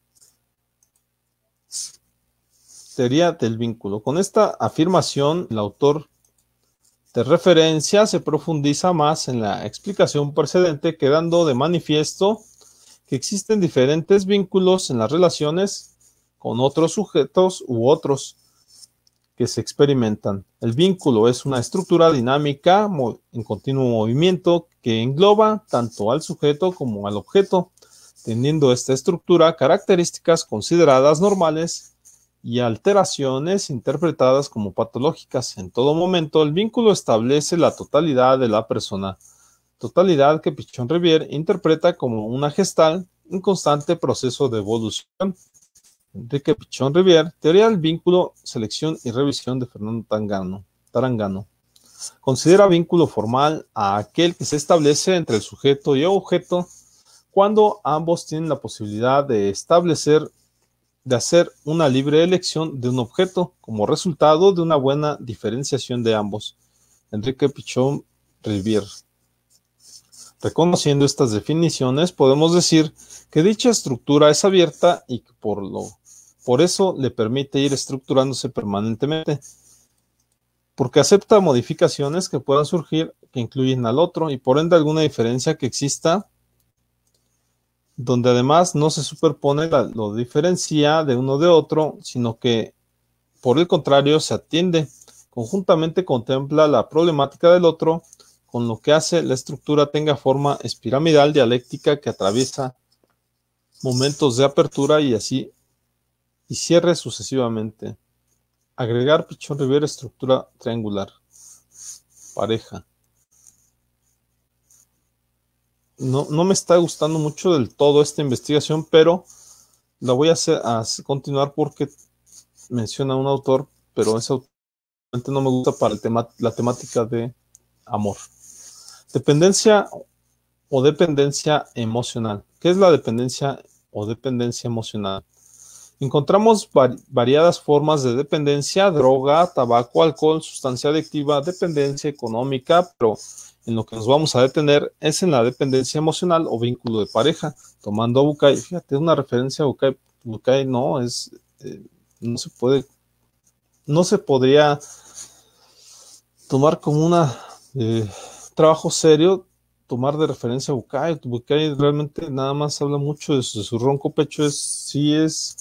teoría del vínculo. Con esta afirmación, el autor de referencia se profundiza más en la explicación precedente, quedando de manifiesto que existen diferentes vínculos en las relaciones con otros sujetos u otros que se experimentan. El vínculo es una estructura dinámica en continuo movimiento que engloba tanto al sujeto como al objeto, teniendo esta estructura características consideradas normales y alteraciones interpretadas como patológicas. En todo momento, el vínculo establece la totalidad de la persona, totalidad que Pichon Rivier interpreta como una gestal, un constante proceso de evolución Enrique Pichón Rivier, teoría del vínculo, selección y revisión de Fernando Tarangano. Considera vínculo formal a aquel que se establece entre el sujeto y objeto cuando ambos tienen la posibilidad de establecer, de hacer una libre elección de un objeto como resultado de una buena diferenciación de ambos. Enrique Pichón Rivier. Reconociendo estas definiciones, podemos decir que dicha estructura es abierta y que por lo por eso le permite ir estructurándose permanentemente, porque acepta modificaciones que puedan surgir que incluyen al otro y por ende alguna diferencia que exista, donde además no se superpone lo diferencia de uno de otro, sino que por el contrario se atiende, conjuntamente contempla la problemática del otro, con lo que hace la estructura tenga forma espiramidal dialéctica que atraviesa momentos de apertura y así y cierre sucesivamente. Agregar pichón Rivera estructura triangular. Pareja. No, no, me está gustando mucho del todo esta investigación, pero la voy a, hacer, continuar porque menciona un autor, pero ese autor no me gusta para el tema, la temática de amor. Dependencia o dependencia emocional. ¿Qué es la dependencia o dependencia emocional? Encontramos variadas formas de dependencia, droga, tabaco, alcohol, sustancia adictiva, dependencia económica, pero en lo que nos vamos a detener es en la dependencia emocional o vínculo de pareja, tomando a Bucay, fíjate, una referencia a Bucay, Bucay no, es, eh, no se puede, no se podría tomar como un eh, trabajo serio tomar de referencia a Bucay. Bucay realmente nada más habla mucho de su, ronco pecho, es, sí es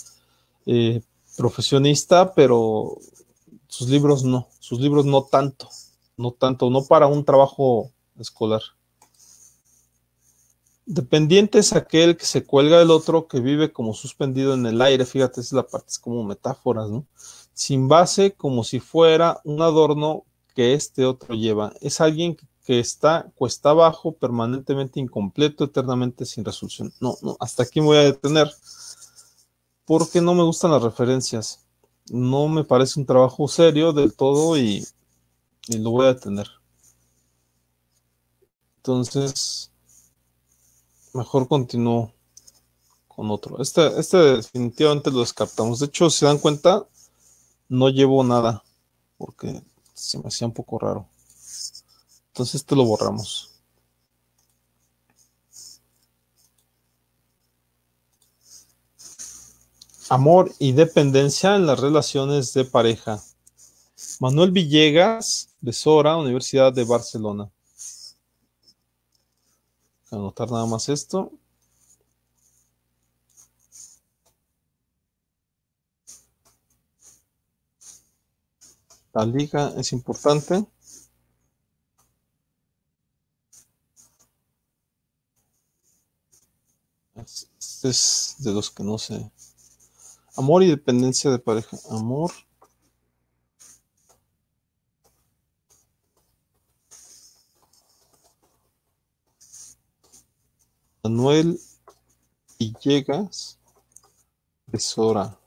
eh, profesionista, pero sus libros no, sus libros no tanto, no tanto, no para un trabajo escolar. Dependiente es aquel que se cuelga del otro, que vive como suspendido en el aire, fíjate, esa es la parte, es como metáforas, ¿no? Sin base, como si fuera un adorno que este otro lleva. Es alguien que está cuesta abajo, permanentemente incompleto, eternamente sin resolución. No, no, hasta aquí me voy a detener porque no me gustan las referencias. No me parece un trabajo serio del todo y, lo voy a tener. Entonces, mejor continúo con otro. Este, este definitivamente lo descartamos. De hecho, si se dan cuenta, no llevo nada porque se me hacía un poco raro. Entonces, este lo borramos. Amor y dependencia en las relaciones de pareja. Manuel Villegas, de Sora, Universidad de Barcelona. anotar nada más esto. La liga es importante. Este es de los que no sé. Amor y dependencia de pareja. Amor. Manuel Es hora.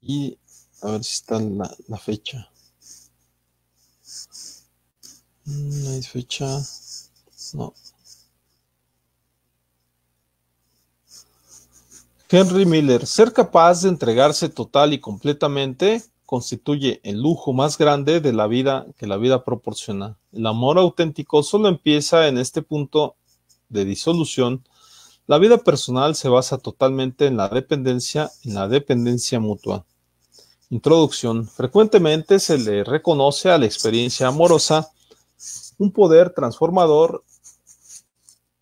Y a ver si está la, la fecha. Mm, no hay fecha. No. Henry Miller, ser capaz de entregarse total y completamente constituye el lujo más grande de la vida que la vida proporciona. El amor auténtico solo empieza en este punto de disolución. La vida personal se basa totalmente en la dependencia, en la dependencia mutua. Introducción. Frecuentemente se le reconoce a la experiencia amorosa un poder transformador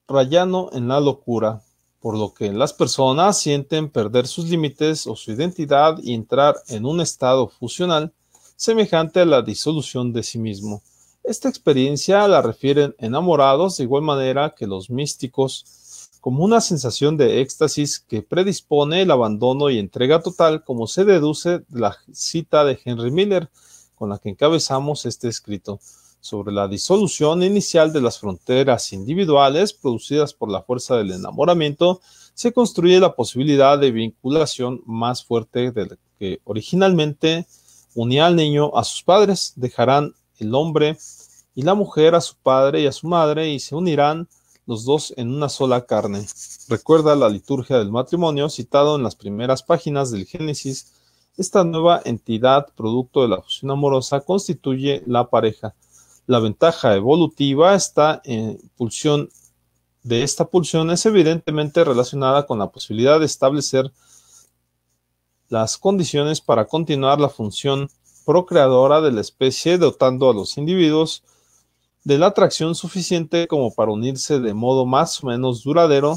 rayano en la locura, por lo que las personas sienten perder sus límites o su identidad y entrar en un estado fusional semejante a la disolución de sí mismo. Esta experiencia la refieren enamorados de igual manera que los místicos, como una sensación de éxtasis que predispone el abandono y entrega total, como se deduce de la cita de Henry Miller, con la que encabezamos este escrito sobre la disolución inicial de las fronteras individuales producidas por la fuerza del enamoramiento, se construye la posibilidad de vinculación más fuerte de que originalmente unía al niño a sus padres, dejarán el hombre y la mujer a su padre y a su madre y se unirán los dos en una sola carne. Recuerda la liturgia del matrimonio citado en las primeras páginas del Génesis. Esta nueva entidad, producto de la fusión amorosa, constituye la pareja. La ventaja evolutiva está pulsión de esta pulsión es evidentemente relacionada con la posibilidad de establecer las condiciones para continuar la función procreadora de la especie, dotando a los individuos de la atracción suficiente como para unirse de modo más o menos duradero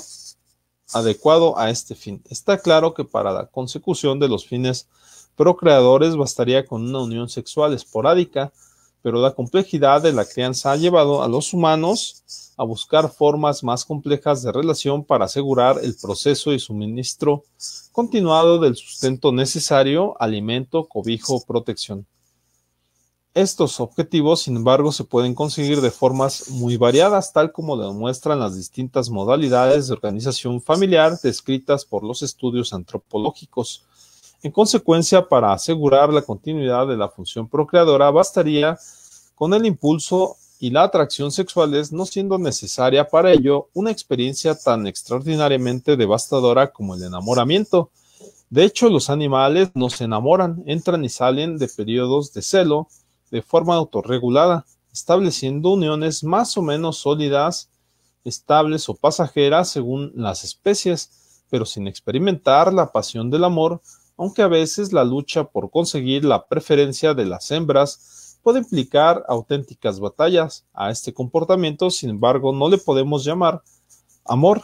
adecuado a este fin. Está claro que para la consecución de los fines procreadores bastaría con una unión sexual esporádica pero la complejidad de la crianza ha llevado a los humanos a buscar formas más complejas de relación para asegurar el proceso y suministro continuado del sustento necesario, alimento, cobijo, protección. Estos objetivos, sin embargo, se pueden conseguir de formas muy variadas, tal como demuestran las distintas modalidades de organización familiar descritas por los estudios antropológicos en consecuencia, para asegurar la continuidad de la función procreadora, bastaría con el impulso y la atracción sexuales, no siendo necesaria para ello una experiencia tan extraordinariamente devastadora como el enamoramiento. De hecho, los animales no se enamoran, entran y salen de periodos de celo de forma autorregulada, estableciendo uniones más o menos sólidas, estables o pasajeras según las especies, pero sin experimentar la pasión del amor aunque a veces la lucha por conseguir la preferencia de las hembras puede implicar auténticas batallas. A este comportamiento, sin embargo, no le podemos llamar amor,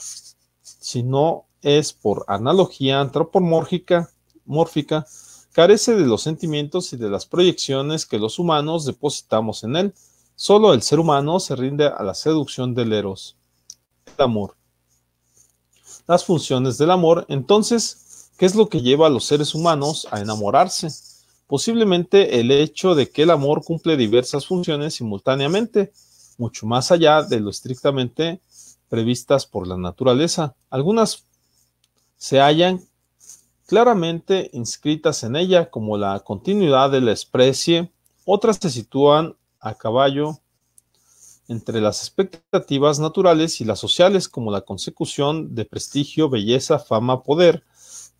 sino es por analogía antropomórfica, mórfica, carece de los sentimientos y de las proyecciones que los humanos depositamos en él. Solo el ser humano se rinde a la seducción del eros, el amor. Las funciones del amor, entonces, ¿Qué es lo que lleva a los seres humanos a enamorarse? Posiblemente el hecho de que el amor cumple diversas funciones simultáneamente, mucho más allá de lo estrictamente previstas por la naturaleza. Algunas se hallan claramente inscritas en ella como la continuidad de la especie, otras se sitúan a caballo entre las expectativas naturales y las sociales como la consecución de prestigio, belleza, fama, poder,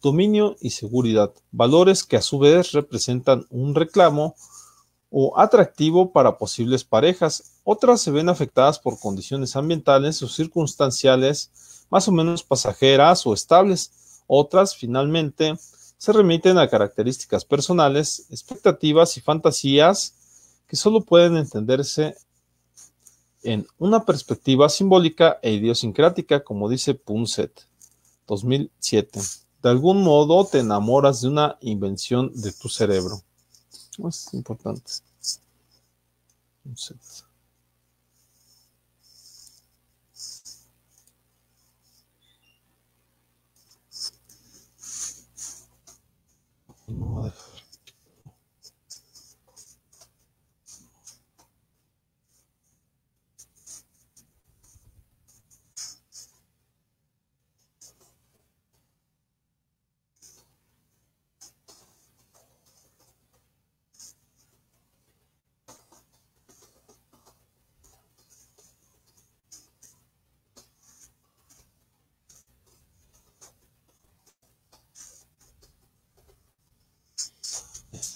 dominio y seguridad, valores que a su vez representan un reclamo o atractivo para posibles parejas. Otras se ven afectadas por condiciones ambientales o circunstanciales más o menos pasajeras o estables. Otras, finalmente, se remiten a características personales, expectativas y fantasías que solo pueden entenderse en una perspectiva simbólica e idiosincrática, como dice Punset, 2007 de algún modo te enamoras de una invención de tu cerebro. Es importante.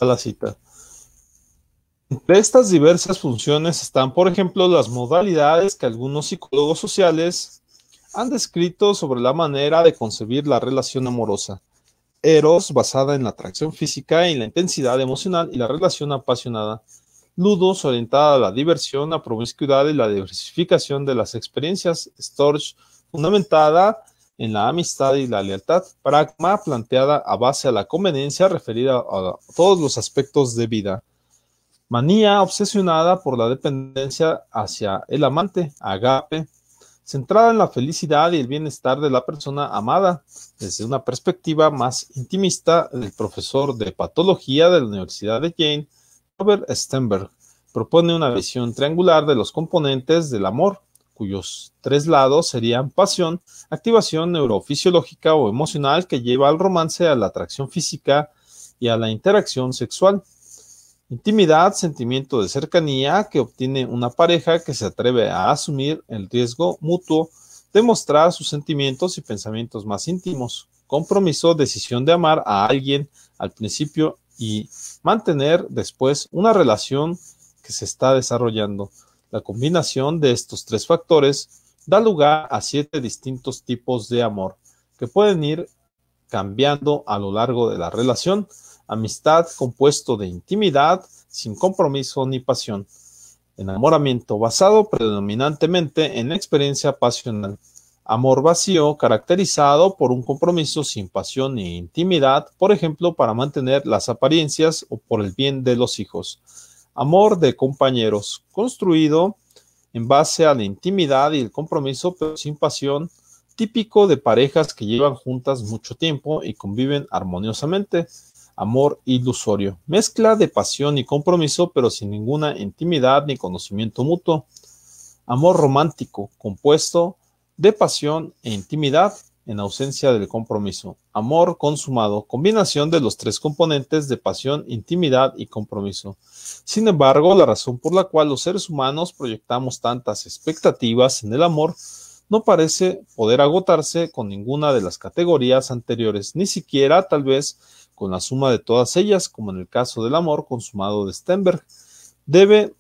la cita. Entre estas diversas funciones están, por ejemplo, las modalidades que algunos psicólogos sociales han descrito sobre la manera de concebir la relación amorosa. Eros, basada en la atracción física y la intensidad emocional y la relación apasionada. Ludos, orientada a la diversión, la promiscuidad y la diversificación de las experiencias. Storch, fundamentada en la amistad y la lealtad, pragma planteada a base a la conveniencia referida a todos los aspectos de vida, manía obsesionada por la dependencia hacia el amante, agape, centrada en la felicidad y el bienestar de la persona amada, desde una perspectiva más intimista, el profesor de patología de la Universidad de Jane, Robert Stenberg, propone una visión triangular de los componentes del amor, cuyos tres lados serían pasión, activación neurofisiológica o emocional que lleva al romance, a la atracción física y a la interacción sexual. Intimidad, sentimiento de cercanía que obtiene una pareja que se atreve a asumir el riesgo mutuo de mostrar sus sentimientos y pensamientos más íntimos. Compromiso, decisión de amar a alguien al principio y mantener después una relación que se está desarrollando. La combinación de estos tres factores da lugar a siete distintos tipos de amor que pueden ir cambiando a lo largo de la relación. Amistad compuesto de intimidad, sin compromiso ni pasión. Enamoramiento basado predominantemente en la experiencia pasional. Amor vacío caracterizado por un compromiso sin pasión ni intimidad, por ejemplo, para mantener las apariencias o por el bien de los hijos amor de compañeros, construido en base a la intimidad y el compromiso, pero sin pasión, típico de parejas que llevan juntas mucho tiempo y conviven armoniosamente. Amor ilusorio, mezcla de pasión y compromiso, pero sin ninguna intimidad ni conocimiento mutuo. Amor romántico, compuesto de pasión e intimidad, en ausencia del compromiso. Amor consumado, combinación de los tres componentes de pasión, intimidad y compromiso. Sin embargo, la razón por la cual los seres humanos proyectamos tantas expectativas en el amor no parece poder agotarse con ninguna de las categorías anteriores, ni siquiera tal vez con la suma de todas ellas, como en el caso del amor consumado de Stenberg. Debe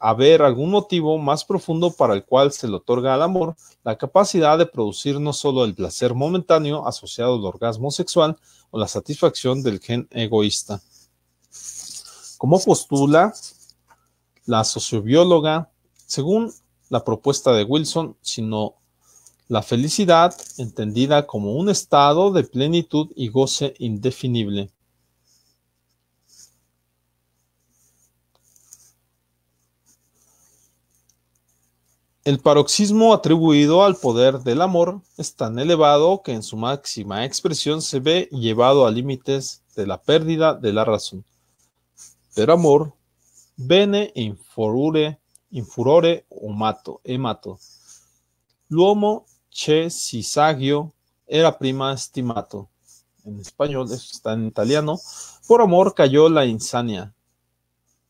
haber algún motivo más profundo para el cual se le otorga al amor la capacidad de producir no solo el placer momentáneo asociado al orgasmo sexual o la satisfacción del gen egoísta. Como postula la sociobióloga, según la propuesta de Wilson, sino la felicidad entendida como un estado de plenitud y goce indefinible. El paroxismo atribuido al poder del amor es tan elevado que en su máxima expresión se ve llevado a límites de la pérdida de la razón. Pero amor, bene infurore, o mato, emato. L'uomo che si sagio era prima estimato. En español, esto está en italiano. Por amor cayó la insania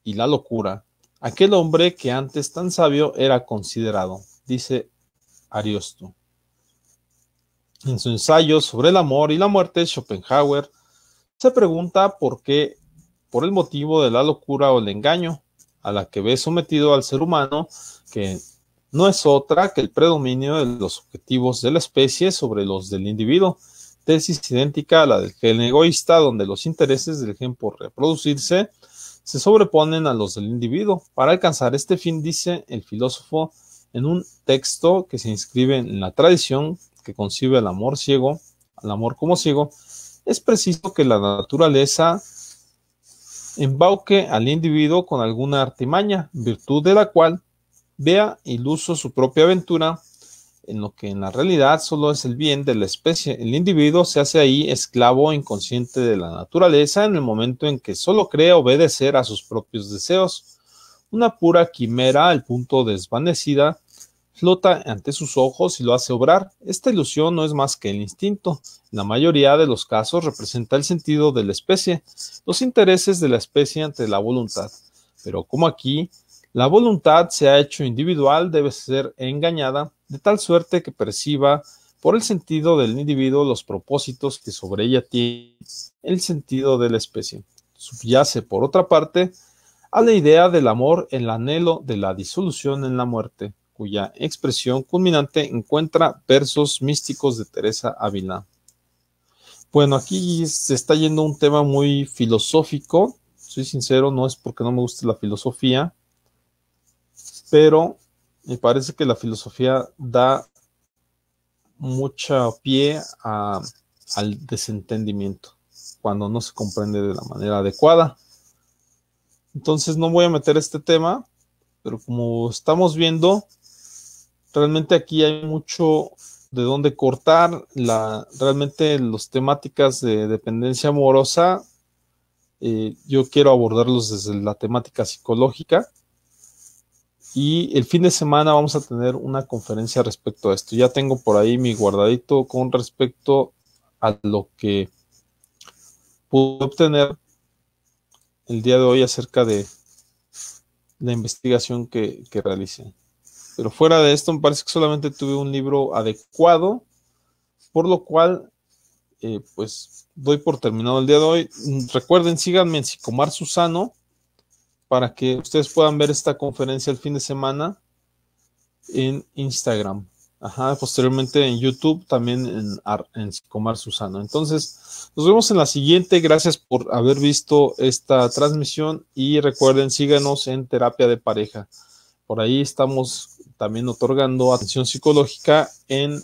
y la locura Aquel hombre que antes tan sabio era considerado, dice Ariosto. En su ensayo sobre el amor y la muerte, Schopenhauer se pregunta por qué, por el motivo de la locura o el engaño a la que ve sometido al ser humano, que no es otra que el predominio de los objetivos de la especie sobre los del individuo, tesis idéntica a la del gen egoísta, donde los intereses del gen por reproducirse se sobreponen a los del individuo. Para alcanzar este fin, dice el filósofo en un texto que se inscribe en la tradición que concibe el amor ciego, al amor como ciego, es preciso que la naturaleza embauque al individuo con alguna artimaña, virtud de la cual vea iluso su propia aventura en lo que en la realidad solo es el bien de la especie. El individuo se hace ahí esclavo inconsciente de la naturaleza en el momento en que solo cree obedecer a sus propios deseos. Una pura quimera al punto desvanecida flota ante sus ojos y lo hace obrar. Esta ilusión no es más que el instinto. En la mayoría de los casos representa el sentido de la especie, los intereses de la especie ante la voluntad. Pero como aquí, la voluntad se ha hecho individual, debe ser engañada de tal suerte que perciba por el sentido del individuo los propósitos que sobre ella tiene el sentido de la especie. Subyace, por otra parte, a la idea del amor el anhelo de la disolución en la muerte, cuya expresión culminante encuentra versos místicos de Teresa Ávila. Bueno, aquí se está yendo un tema muy filosófico, soy sincero, no es porque no me guste la filosofía, pero me parece que la filosofía da mucho pie al desentendimiento cuando no se comprende de la manera adecuada. Entonces no voy a meter este tema, pero como estamos viendo, realmente aquí hay mucho de dónde cortar. La, realmente las temáticas de dependencia amorosa, eh, yo quiero abordarlos desde la temática psicológica y el fin de semana vamos a tener una conferencia respecto a esto. Ya tengo por ahí mi guardadito con respecto a lo que pude obtener el día de hoy acerca de la investigación que, que realicé. Pero fuera de esto, me parece que solamente tuve un libro adecuado, por lo cual, eh, pues doy por terminado el día de hoy. Recuerden, síganme en Psicomar Susano para que ustedes puedan ver esta conferencia el fin de semana en Instagram. Ajá, posteriormente en YouTube, también en, en Comar Susano. Entonces, nos vemos en la siguiente. Gracias por haber visto esta transmisión y recuerden, síganos en terapia de pareja. Por ahí estamos también otorgando atención psicológica en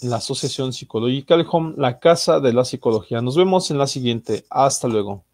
la Asociación Psicológica Home, la Casa de la Psicología. Nos vemos en la siguiente. Hasta luego.